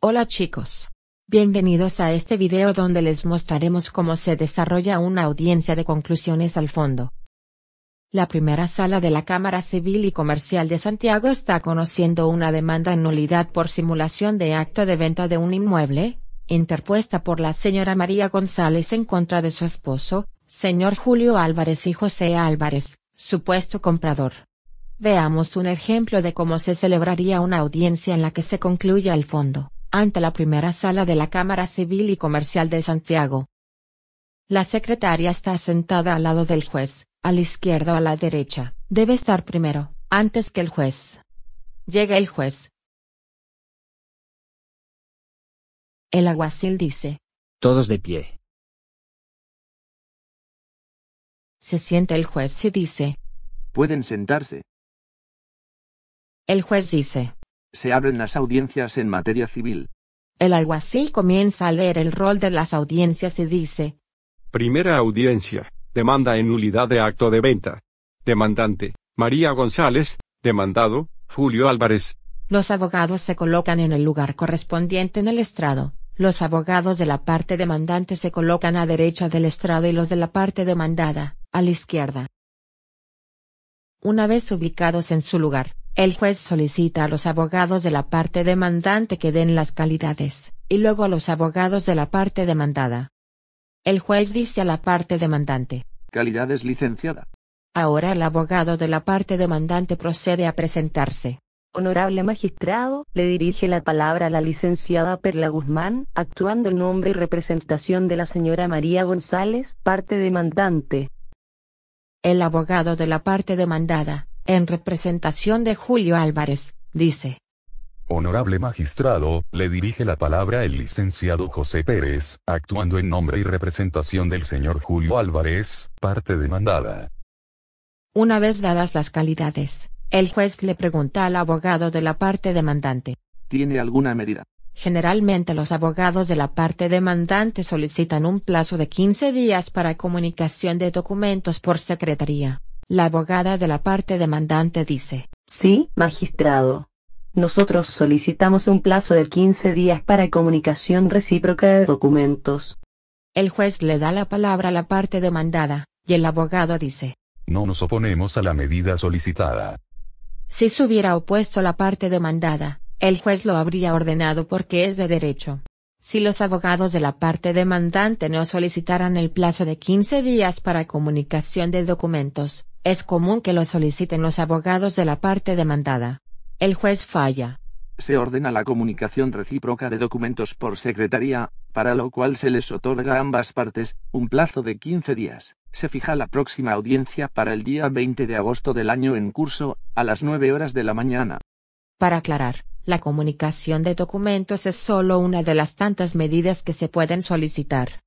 Hola chicos. Bienvenidos a este video donde les mostraremos cómo se desarrolla una audiencia de conclusiones al fondo. La primera sala de la Cámara Civil y Comercial de Santiago está conociendo una demanda en nulidad por simulación de acto de venta de un inmueble, interpuesta por la señora María González en contra de su esposo, señor Julio Álvarez y José Álvarez, supuesto comprador. Veamos un ejemplo de cómo se celebraría una audiencia en la que se concluya el fondo ante la primera sala de la Cámara Civil y Comercial de Santiago. La secretaria está sentada al lado del juez, a la izquierda o a la derecha, debe estar primero, antes que el juez. Llega el juez. El aguacil dice. Todos de pie. Se sienta el juez y dice. Pueden sentarse. El juez dice se abren las audiencias en materia civil. El alguacil comienza a leer el rol de las audiencias y dice. Primera audiencia. Demanda en nulidad de acto de venta. Demandante. María González. Demandado. Julio Álvarez. Los abogados se colocan en el lugar correspondiente en el estrado. Los abogados de la parte demandante se colocan a derecha del estrado y los de la parte demandada, a la izquierda. Una vez ubicados en su lugar, el juez solicita a los abogados de la parte demandante que den las calidades, y luego a los abogados de la parte demandada. El juez dice a la parte demandante. Calidades licenciada. Ahora el abogado de la parte demandante procede a presentarse. Honorable magistrado, le dirige la palabra a la licenciada Perla Guzmán, actuando en nombre y representación de la señora María González, parte demandante. El abogado de la parte demandada, en representación de Julio Álvarez, dice. Honorable magistrado, le dirige la palabra el licenciado José Pérez, actuando en nombre y representación del señor Julio Álvarez, parte demandada. Una vez dadas las calidades, el juez le pregunta al abogado de la parte demandante. ¿Tiene alguna medida? Generalmente los abogados de la parte demandante solicitan un plazo de 15 días para comunicación de documentos por secretaría. La abogada de la parte demandante dice, Sí, magistrado. Nosotros solicitamos un plazo de 15 días para comunicación recíproca de documentos. El juez le da la palabra a la parte demandada, y el abogado dice, No nos oponemos a la medida solicitada. Si se hubiera opuesto la parte demandada, el juez lo habría ordenado porque es de derecho. Si los abogados de la parte demandante no solicitaran el plazo de 15 días para comunicación de documentos, es común que lo soliciten los abogados de la parte demandada. El juez falla. Se ordena la comunicación recíproca de documentos por secretaría, para lo cual se les otorga a ambas partes un plazo de 15 días. Se fija la próxima audiencia para el día 20 de agosto del año en curso, a las 9 horas de la mañana. Para aclarar, la comunicación de documentos es solo una de las tantas medidas que se pueden solicitar.